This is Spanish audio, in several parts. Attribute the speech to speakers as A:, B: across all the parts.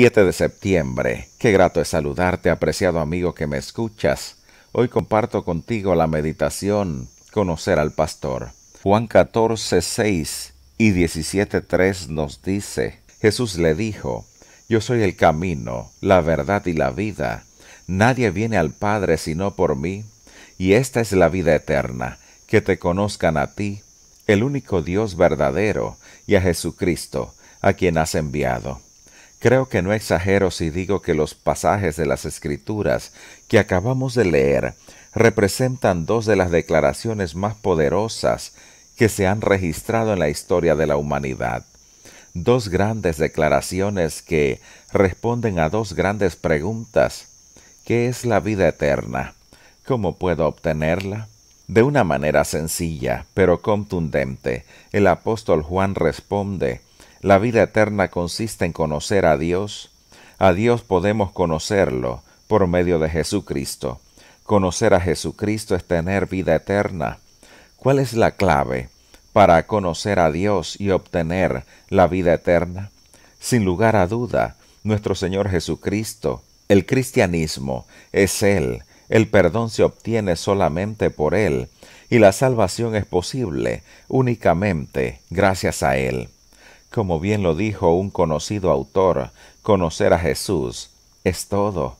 A: 7 de septiembre. Qué grato es saludarte, apreciado amigo que me escuchas. Hoy comparto contigo la meditación Conocer al Pastor. Juan 14, 6 y 17, 3 nos dice, Jesús le dijo, Yo soy el camino, la verdad y la vida. Nadie viene al Padre sino por mí, y esta es la vida eterna, que te conozcan a ti, el único Dios verdadero, y a Jesucristo, a quien has enviado. Creo que no exagero si digo que los pasajes de las Escrituras que acabamos de leer representan dos de las declaraciones más poderosas que se han registrado en la historia de la humanidad. Dos grandes declaraciones que responden a dos grandes preguntas. ¿Qué es la vida eterna? ¿Cómo puedo obtenerla? De una manera sencilla, pero contundente, el apóstol Juan responde la vida eterna consiste en conocer a Dios. A Dios podemos conocerlo por medio de Jesucristo. Conocer a Jesucristo es tener vida eterna. ¿Cuál es la clave para conocer a Dios y obtener la vida eterna? Sin lugar a duda, nuestro Señor Jesucristo, el cristianismo, es Él. El perdón se obtiene solamente por Él y la salvación es posible únicamente gracias a Él. Como bien lo dijo un conocido autor, conocer a Jesús es todo.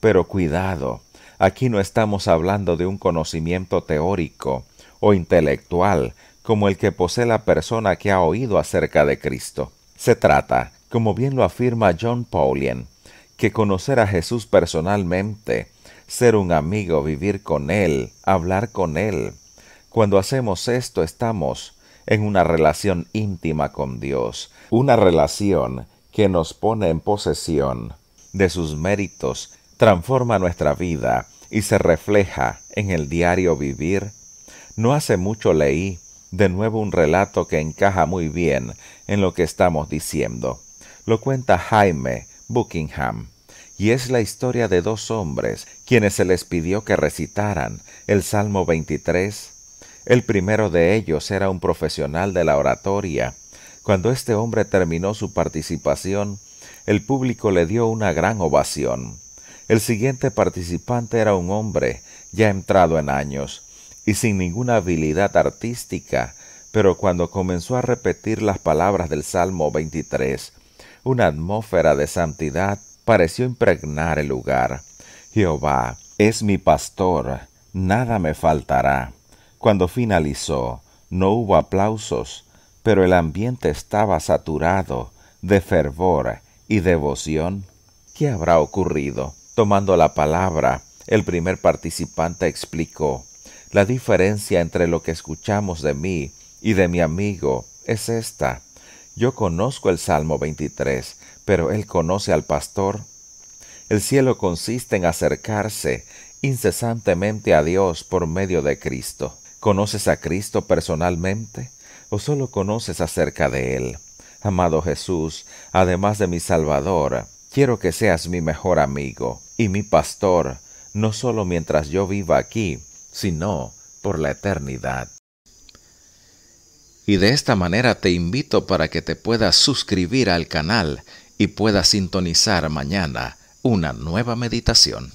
A: Pero cuidado, aquí no estamos hablando de un conocimiento teórico o intelectual como el que posee la persona que ha oído acerca de Cristo. Se trata, como bien lo afirma John Paulien, que conocer a Jesús personalmente, ser un amigo, vivir con Él, hablar con Él. Cuando hacemos esto estamos en una relación íntima con Dios, una relación que nos pone en posesión de sus méritos, transforma nuestra vida y se refleja en el diario vivir. No hace mucho leí de nuevo un relato que encaja muy bien en lo que estamos diciendo. Lo cuenta Jaime Buckingham, y es la historia de dos hombres quienes se les pidió que recitaran el Salmo 23 el primero de ellos era un profesional de la oratoria. Cuando este hombre terminó su participación, el público le dio una gran ovación. El siguiente participante era un hombre, ya entrado en años, y sin ninguna habilidad artística, pero cuando comenzó a repetir las palabras del Salmo 23, una atmósfera de santidad pareció impregnar el lugar. Jehová es mi pastor, nada me faltará. Cuando finalizó, no hubo aplausos, pero el ambiente estaba saturado de fervor y devoción. ¿Qué habrá ocurrido? Tomando la palabra, el primer participante explicó, la diferencia entre lo que escuchamos de mí y de mi amigo es esta. Yo conozco el Salmo 23, pero él conoce al pastor. El cielo consiste en acercarse incesantemente a Dios por medio de Cristo. ¿Conoces a Cristo personalmente o solo conoces acerca de Él? Amado Jesús, además de mi Salvador, quiero que seas mi mejor amigo y mi pastor, no solo mientras yo viva aquí, sino por la eternidad. Y de esta manera te invito para que te puedas suscribir al canal y puedas sintonizar mañana una nueva meditación.